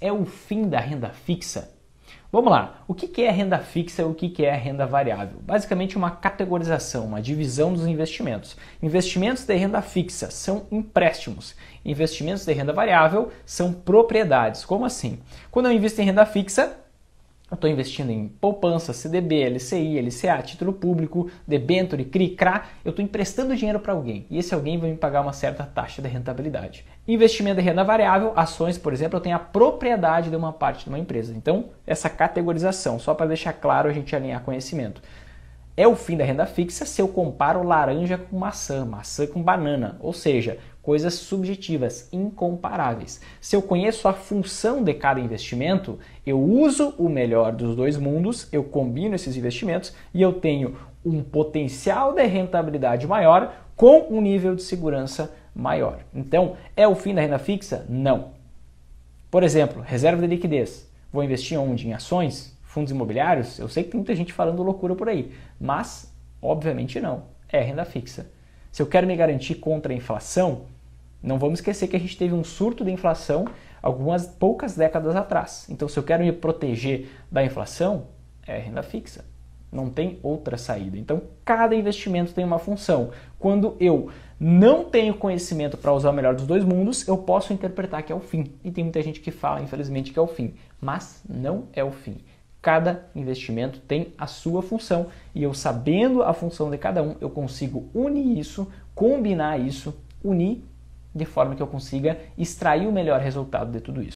É o fim da renda fixa? Vamos lá, o que é renda fixa e o que é renda variável? Basicamente, uma categorização, uma divisão dos investimentos. Investimentos de renda fixa são empréstimos, investimentos de renda variável são propriedades. Como assim? Quando eu invisto em renda fixa, eu estou investindo em poupança, CDB, LCI, LCA, título público, debenture, CRI, CRA. Eu estou emprestando dinheiro para alguém e esse alguém vai me pagar uma certa taxa de rentabilidade. Investimento em renda variável, ações, por exemplo, eu tenho a propriedade de uma parte de uma empresa. Então, essa categorização, só para deixar claro a gente alinhar conhecimento é o fim da renda fixa se eu comparo laranja com maçã, maçã com banana, ou seja, coisas subjetivas, incomparáveis. Se eu conheço a função de cada investimento, eu uso o melhor dos dois mundos, eu combino esses investimentos e eu tenho um potencial de rentabilidade maior com um nível de segurança maior. Então, é o fim da renda fixa? Não. Por exemplo, reserva de liquidez. Vou investir onde? Em ações? fundos imobiliários, eu sei que tem muita gente falando loucura por aí, mas obviamente não, é renda fixa. Se eu quero me garantir contra a inflação, não vamos esquecer que a gente teve um surto de inflação algumas poucas décadas atrás. Então, se eu quero me proteger da inflação, é renda fixa. Não tem outra saída. Então, cada investimento tem uma função. Quando eu não tenho conhecimento para usar o melhor dos dois mundos, eu posso interpretar que é o fim. E tem muita gente que fala, infelizmente, que é o fim. Mas não é o fim. Cada investimento tem a sua função e eu sabendo a função de cada um, eu consigo unir isso, combinar isso, unir de forma que eu consiga extrair o melhor resultado de tudo isso.